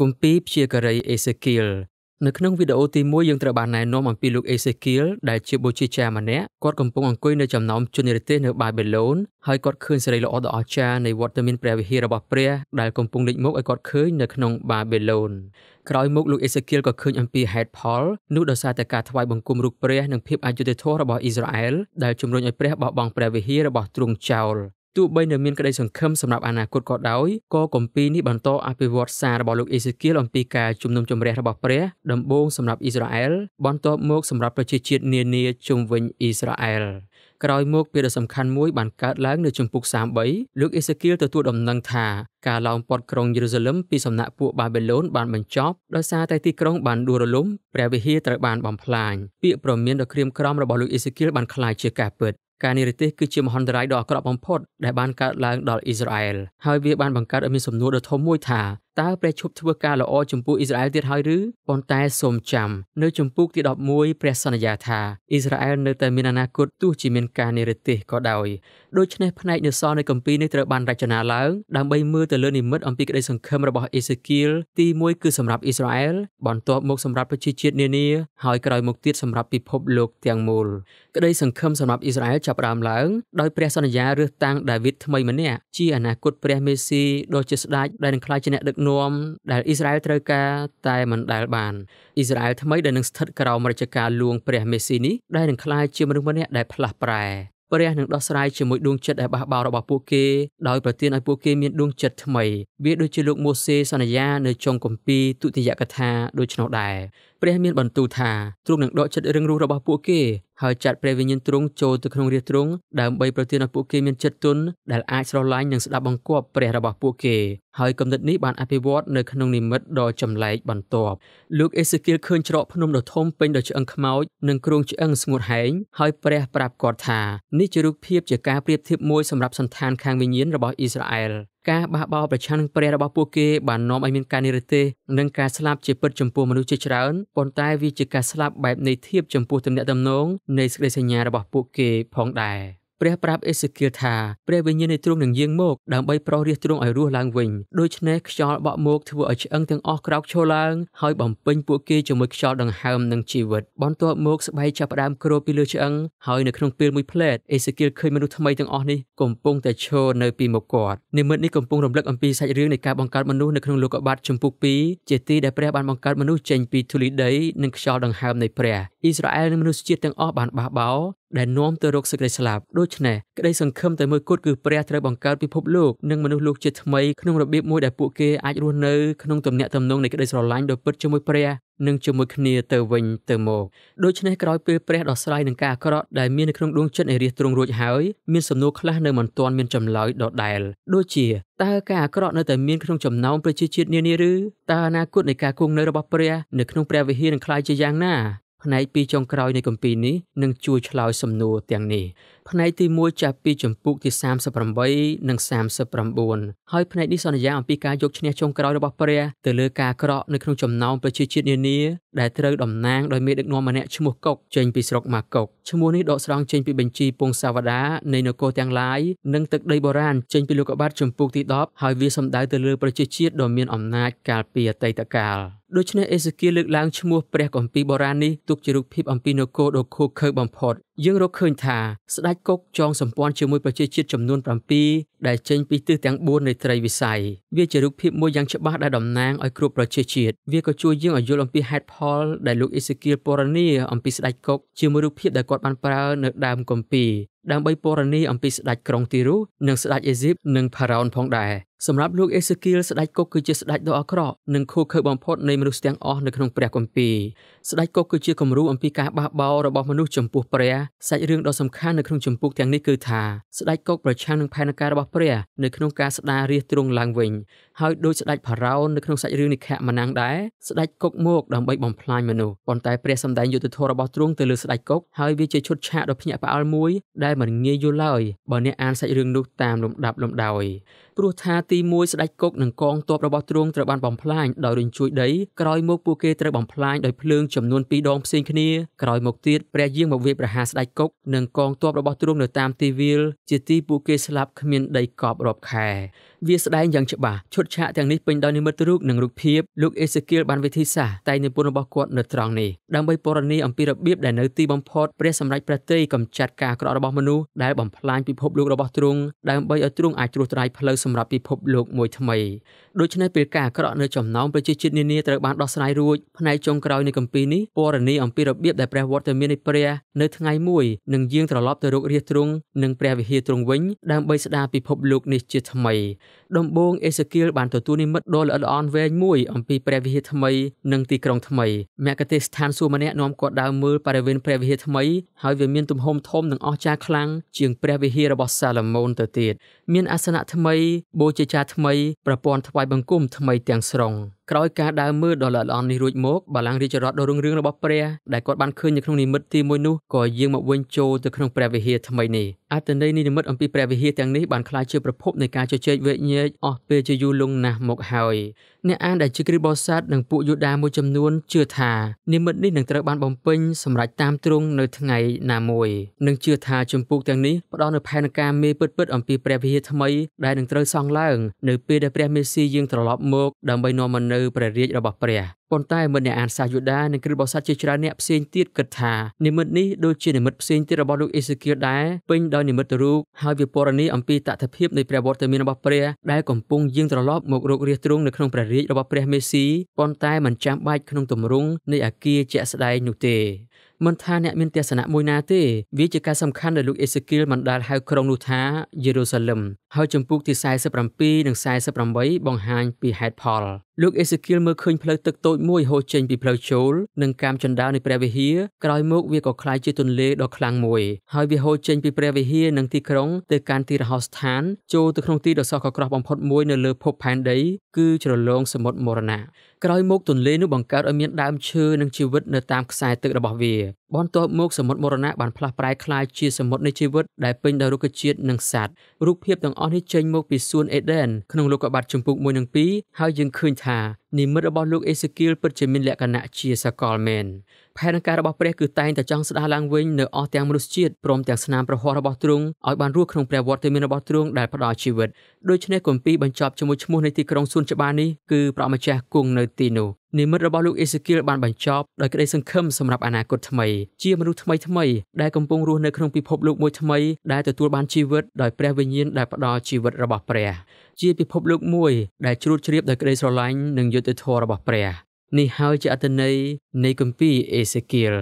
គម្ពីរព្យាការីអេសេគៀលនៅក្នុងវីដេអូទី1យើងត្រូវបានណែនាំអំពីលោកអេសេគៀលដែលជាបុជាចារម្នាក់គាត់កំពុងអង្គុយនៅចំណោមជនរាទេសនៅបាប៊ីឡូនហើយគាត់ឃើញសេរីល្អដ៏អស្ចារ្យនៃវត្តមានព្រះវិហាររបស់ព្រះដែលកំពុងលេចមុខឲ្យគាត់ឃើញនៅក្នុងបាប៊ីឡូនក្រោយមកលោកអេសេគៀលក៏ឃើញអំពីហេតុផលនោះដោយសារតែការថ្វាយបង្គំរូបព្រះនិងភាពអយុត្តិធម៌របស់អ៊ីស្រាអែលដែលជំរុញឲ្យព្រះបោះបង់ព្រះវិហាររបស់ទ្រង់ចោលទោះបីនៅមានក្តីសង្ឃឹមសម្រាប់អនាគតក៏ដោយក៏គម្ពីរនេះបន្តអភិវឌ្ឍសាររបស់លោកអេសេគៀលអំពីការជំនុំជម្រះរបស់ព្រះដំបូងសម្រាប់អ៊ីស្រាអែលបន្ទាប់មកសម្រាប់ប្រជាជាតិនានាជុំវិញអ៊ីស្រាអែលក្រោយមកពាក្យដ៏សំខាន់មួយបានកើតឡើងនៅជំពូក33លោកអេសេគៀលទទួលដំណឹងថាការឡោមព័ទ្ធក្រុងយេរូសាឡឹមពីសំណាក់ពួកបាប៊ីឡូនបានបញ្ចប់ដោយសារតែទីក្រុងបានដួលរលំព្រះវិហារត្រូវបានបំផ្លាញពាក្យប្រមានដ៏ក្រៀមក្រំរបស់លោកអេសេគៀលបានក្លាយជាការពិតការនិរទេសគឺជាមហន្តរាយដ៏អាក្រក់បំផុតដែលបានកើតឡើងដល់អ៊ីស្រាអែលហើយវាបានបង្កើតឲ្យមានសំណួរដ៏ធំមួយថាតើព្រះឈប់ធ្វើការល្អចំពោះអ៊ីស្រាអែលទៀតហើយឬប៉ុន្តែសូមចាំនៅចំពោះទី11ព្រះសន្យាថាអ៊ីស្រាអែលនៅតែមានអនាគតទោះជាមានការនិរទេសក៏ដោយដូច្នេះផ្នែកនៅសល់នៃគម្ពីរនេះត្រូវបានរចនាឡើង ដើម្បីមើលទៅលើនិមិត្តអំពីក្តីសង្ឃឹមរបស់អេសេគីលទី1គឺសម្រាប់អ៊ីស្រាអែលបន្ទាប់មកសម្រាប់ប្រជាជាតិនានាហើយក្រោយមកទៀតសម្រាប់ពិភពលោកទាំងមូលក្តីសង្ឃឹមសម្រាប់អ៊ីស្រាអែលចាប់ផ្ដើមឡើងដោយព្រះសន្យារើសតាំងដាវីតថ្មីម្នាក់ជាអនាគតព្រះមេស៊ីដ៏ជាស្ដេចដែលនឹងក្លាយជាអ្នកដឹកនាំដែលអ៊ីស្រាអែលត្រូវការតែមិនដែលបានអ៊ីស្រាអែលថ្មីដែលនឹងស្ថិតក្រោមរជ្ជកាលលួងព្រះមេស៊ីនេះដែលនឹងក្លាយជាមនុស្សម្នាក់ដែលផ្លាស់ប្រែព្រះនឹងដោះស្រាយជាមួយដួងចិត្តដែលបះបោររបស់ពួកគេដោយប្រទានឲ្យពួកគេមានដួងចិត្តថ្មីវាដូចជាលោកម៉ូសេសន្យានៅចុងគម្ពីរទុតិយកថាដូច្នោះដែរព្រះមានបន្ទូលថាទ្រង់នឹងដកចិត្តរឹងរូសរបស់ពួកគេហើយចាត់ព្រះវិញ្ញាណទ្រង់ចូលទៅក្នុងរាជទ្រង់ដើម្បីប្រទានឲ្យពួកគេមានចិត្តទន់ដែលអាចស្រឡាញ់និងស្ដាប់បង្គាប់ព្រះរបស់ពួកគេហើយគំនិតនេះបានអភិវឌ្ឍនៅក្នុងនិមិត្តដ៏ចម្លែកបន្ទាប់លោកអេសេគៀលឃើញច្រកភ្នំដ៏ធំពេញដោយឆ្អឹងខ្មោចនិងគ្រោងឆ្អឹងស្ងួតហែងហើយព្រះប្រាប់គាត់ថានេះជារូបភាពជាការប្រៀបធៀបមួយសម្រាប់សន្តានខាងវិញ្ញាណរបស់អ៊ីស្រាអែលការបះបោរប្រឆាំងនឹងព្រះរបស់ពួកគេបាននាំឲ្យមានការនិរទេសនិងការស្លាប់ជាពិតចំពោះមនុស្សជាច្រើនប៉ុន្តែវាជាការស្លាប់បែបនៃធៀបចំពោះទំនាក់ទំនងនៃសេចក្តីសញ្ញារបស់ពួកគេផងដែរ។ព្រះប្រាប់អេសេគៀលថាព្រះវិញ្ញាណនៃទ្រង់នឹងយាងមកដើម្បីប្រោសរាសទ្រង់ឲ្យរស់ឡើងវិញដូច្នេះខ្យល់បក់មកធ្វើឲ្យឆ្អឹងទាំងអស់ក្រោកឈរឡើងហើយបំពេញពួកគេជាមួយខ្យល់ដង្ហើមនិងជីវិតបន្ទាប់មកស្បែកចាប់ផ្ដើមគ្របពីលើឆ្អឹងហើយនៅក្នុងពេលមួយភ្លែតអេសេគៀលឃើញមនុស្សថ្មីទាំងអស់នេះកំពុងតែឈរនៅពីមុខគាត់និមិត្តនេះកំពុងរំលឹកអំពីសាច់រឿងនៃការបង្កើតមនុស្សនៅក្នុងលោកបាតជំពូក2ជាទីដែលព្រះបានបង្កើតមនុស្សចេញពីធូលីដីនិងខ្យល់ដង្ហើមនៃព្រះអ៊ីស្រាអែលនិងមនុស្សជាតិទាំងអស់បានបះបោដែលនាំទៅរកសេចក្តីស្លាប់ដូច្នេះក្តីសង្ឃឹមតែមួយគត់គឺព្រះត្រូវបង្កើតពិភពលោកនិងមនុស្សលោកជាថ្មីក្នុងរបៀបមួយដែលពួកគេអាចរស់នៅក្នុងទំនាក់ទំនងនៃក្តីស្រឡាញ់ដ៏ពិតជាមួយព្រះនិងជាមួយគ្នាទៅវិញទៅមកដូច្នេះក្រោយពេលព្រះដោះស្រាយនឹងការអាក្រក់ដែលមាននៅក្នុងដួងចិត្តនៃរាជទ្រង់រួចហើយមានសំណួរខ្លះនៅមិនទាន់មានចម្លើយដដែលដូចជាតើការអាក្រក់នៅតែមានក្នុងចំណោមប្រជាជាតិនានាឬតើអនាគតនៃការគង់នៅរបស់ព្រះនៅក្នុងព្រះវិហារនឹងក្លាយជាយ៉ាងណាផ្នែកពីចុងក្រោយនៃគម្ពីរនេះនឹងជួយឆ្លើយសំណួរទាំងនេះផ្នែកទី1ចាប់ពីចម្ពោះទី38និង39ហើយផ្នែកនេះសន្យាអំពីការយកឈ្នះចុងក្រោយរបស់ព្រះទៅលើការក្រក់នៅក្នុងចំណោមប្រជាជាតិនានាដែលត្រូវតំណាងដោយមេដឹកនាំម្នាក់ឈ្មោះកុកចេញពីស្រុកម៉ាកុកឈ្មោះនេះដកស្រង់ចេញពីបញ្ជីពងសាវតានៃនគរទាំងឡាយនិងទឹកដីបុរាណចេញពីលោកកបាតចម្ពោះទី10ហើយវាសម្ដៅទៅលើប្រជាជាតិដ៏មានអំណាចកាលពីអតីតកាលដូច្នេះអេសេគៀលលើកឡើងឈ្មោះព្រះគម្ពីរបុរាណនេះទុកជារូបភាពអំពីនគរដ៏ឃោរឃៅបំផុតយើងរកឃើញថាស្ដេចគុកចងសម្ព័ន្ធជាមួយប្រជាជាតិចំនួន7ដែលចេញពីទិសទាំង4នៃត្រីវិស័យវាជារូបភាពមួយយ៉ាងច្បាស់ដែលតំណាងឲ្យគ្រប់ប្រជាជាតិវាក៏ជួយយើងឲ្យយល់អំពីហេតុផលដែលលោកអេសេគៀលពរនីអំពីស្ដេចគុកជាមួយរូបភាពដែលគាត់បានប្រើនៅដើមគម្ពីរដើម្បីពរនីអំពីស្ដេចក្រុងទីរូសនិងស្ដេចអេស៊ីបនិងផារ៉ោនផងដែរសម្រាប់លោកអេសេគីលស្ដេចគុកគឺជាស្ដេចដ៏អាក្រក់និងខូខើបំផុតនៃមនុស្សទាំងអស់នៅក្នុងព្រះគម្ពីរស្ដេចគុកគឺជាគំរូអំពីការបះបោររបស់មនុស្សចំពោះព្រះសាច់រឿងដ៏សំខាន់នៅក្នុងចម្ពោះទាំងនេះគឺថាស្ដេចគុកប្រឆាំងនឹងផែនការរបស់ព្រះនៅក្នុងការស្ដាររាជទ្រង់ឡើងវិញហើយដោយស្ដេចផារ៉ោននៅក្នុងសាច់រឿងនិខមណាំងដែរស្ដេចគុកមកដើម្បីបំផ្លាញមនុស្សប៉ុន្តែព្រះសម្ដែងយុទ្ធធររបស់ទ្រង់ទៅលើស្ដេចគុកហើយវាជាឈុតឆាកដ៏ភ្ញាក់ផ្អើលមួយដែលមិនងាយយល់ឡើយបើអ្នកអានសាច់រឿងនោះតាមលំដាប់លំដោយព្រោះថាទី1ស្ដេចគុកនិងកងទ័ពរបស់ទ្រង់ត្រូវបានបំផ្លាញដោយរញ្ជួយដីក្រោយមកពួកគេត្រូវបំផ្លាញដោយភ្លើងចំនួន2ដងផ្សេងគ្នាក្រោយមកទៀតព្រះយាងមកវាយប្រហារស្ដេចគុកនិងកងទ័ពរបស់ទ្រង់នៅតាមទីវាលជាទីពួកគេស្លាប់គ្មានដីកប់រាប់ខែវាស្ដែងយ៉ាងច្បាស់ឈុតឆាកទាំងនេះពេញដោយនិមិត្តរូបនិងរូបភាព លោកអេសេគីលបានវិធីសាស្ត្រតែនិពន្ធរបស់គាត់នៅត្រង់នេះដើម្បីពណ៌នាអំពីរបៀបដែលនៅទីបំផុតព្រះសម្ដេចព្រះទ័យកំចាត់ការអាក្រក់របស់មនុស្សដែលបំផ្លាញពិភពលោករបស់ទ្រង់ដើម្បីឲ្យទ្រង់អាចត្រួសត្រាយផ្លូវសម្រាប់ពិភពលោកមួយថ្មីដូច្នេះពេលការអាក្រក់នៅចំណោមប្រជាជាតិនានាត្រូវបានដោះស្រាយរួចផ្នែកចុងក្រោយនៃគម្ពីរនេះពណ៌នាអំពីរបៀបដែលព្រះវត្តមាននៃព្រះនៅថ្ងៃមួយនឹងយាងត្រឡប់ទៅរករាជទ្រង់និងព្រះវិហារទ្រង់វិញដើម្បីស្ដារពិភពលោកនេះជាថ្មីដំបូងអេសេគៀលបានទទួលនិមិត្តដ៏ល្អិតល្អន់វែងមួយអំពីព្រះវិហារថ្មីនិងទីក្រុងថ្មីមគ្គទេសស្ថានសួរម្នាក់នាំគាត់ដើរមើលបរិវេណព្រះវិហារថ្មីហើយវាមានទំហំធំនិងអស្ចារ្យខ្លាំងជាងព្រះវិហាររបស់សាឡូមោនទៅទៀតមានអាសនៈថ្មីបូជាចាថ្មីប្រព័ន្ធថ្វាយបង្គំថ្មីទាំងស្រុង។ក្រោយការដើរមើលដ៏ល្អល្អនេះរួចមកបាលាំងរាជរដ្ឋដ៏រុងរឿងរបស់ព្រះដែលគាត់បានឃើញនៅក្នុងនិមិត្តទី1នោះក៏យាងមកវិញចូលទៅក្នុងព្រះវិហារថ្មីនេះអត្ថន័យនៃនិមិត្តអំពីព្រះវិហារទាំងនេះបានក្លាយជាប្រភពនៃការជជែកវែកញែកអស់ពេលជាយូរលង់ណាស់មកហើយអ្នកអានដែលជាគ្រីស្ទបរិស័ទនិងពួកយូដាមួយចំនួនជឿថានិមិត្តនេះនឹងត្រូវបានបំពេញសម្រាប់តាមទ្រង់នៅថ្ងៃណាមួយនិងជឿថាជំពូកទាំងនេះផ្ដល់នូវផែនការមេពិតពិតអំពីព្រះវិហារថ្មី ដែលនឹងត្រូវសង់ឡើង នៅពេលដែលព្រះមេស៊ីយាងត្រឡប់មកដើម្បីនាំមកនូវព្រះរាជរបស់ព្រះ។ប៉ុន្តែមិនអ្នកអានសាសយូដានិងគ្រិស្តបរិស័ទជាច្រើនអ្នកផ្សេងទៀតគិតថានិមិត្តនេះដូចជានិមិត្តផ្សេងទៀតរបស់លោកអេសេគៀលដែរពេញដោយនិមិត្តរូបហើយវាពណ៌នាអំពីតថភាពនៃព្រះវត្តមានរបស់ព្រះដែលកំពុងយាងត្រឡប់មករករាជទ្រង់នៅក្នុងព្រះរាជរបស់ព្រះមេស៊ីប៉ុន្តែមិនចាំបាច់ក្នុងទម្រង់នៃអាគារជាក់ស្ដែងនោះទេមិនថាអ្នកមានទស្សនៈមួយណាទេវាជាការសំខាន់ដែលលោកអេសេគីលបានដាល់ហៅក្រុងនោះថាយេរូសាឡឹមហើយចំពុកទី47និង48បង្ហាញពីហេតុផលលោកអេសេគីលមើលឃើញផ្លូវទឹកតូចមួយហូរចេញពីផ្លូវចូលនិងកាមចន្ទដៅនៃព្រះវិហារក្រោយមកវាក៏คล้ายជាទន្លេដ៏ខ្លាំងមួយហើយវាហូរចេញពីព្រះវិហារនិងទីក្រុងទៅកាន់ទីរហោស្ថានចូលទៅក្នុងទីដ៏សោកក្រោះបំផុតមួយនៅលើភពផែនដីគឺជ្រលងសមុទ្រមរណៈក្រោយមកទន្លេនោះបង្កើតឲ្យមានដើមឈើនិងជីវិតនៅតាមខ្សែទឹករបស់វាបន្ទាប់មក សមុទ្រមរណៈបានផ្លាស់ប្រែក្លាយជាសមុទ្រនៃជីវិតដែលពេញដោយរុក្ខជាតិនិងសត្វរូបភាពទាំងអស់នេះចេញមកពីសួនអេដិនក្នុងលោកុបាទជំពូក1និង2ហើយយើងឃើញថានិមិត្តរបស់លោកអេសេគីលពិតជាមានលក្ខណៈជាសកលមែនផែនការរបស់ព្រះគឺតែងតែចង់ស្ដារឡើងវិញនៅអស់ទាំងមនុស្សជាតិព្រមទាំងស្នាមប្រហ័សរបស់ទ្រង់ឲ្យបានរស់ក្នុងព្រះវត្តមានរបស់ទ្រង់ដែលផ្ដល់ជីវិតដូច្នេះគម្ពីរបញ្ចប់ជាមួយឈ្មោះនៃទីក្រុងសួនច្បារនេះគឺព្រះម្ចាស់គង់នៅទីនោះនិមិត្តរបស់លោកអេសេគីលបានបញ្ចប់ដោយក្តីសង្ឃឹមសម្រាប់អនាគតថ្មីជាមនុស្សថ្មីថ្មីដែលកំពុងរស់នៅក្នុងពិភពលោកមួយថ្មី ដែលទទួលបានជីវិតដោយព្រះវិញ្ញាណដែលផ្ដល់ជីវិតរបស់ព្រះជាពិភពលោកមួយដែលជ្រួតជ្រាបដោយក្តីស្រឡាញ់និងយុត្តិធម៌របស់ព្រះនេះហើយជាអត្ថន័យនៃគម្ពីរអេសេគៀល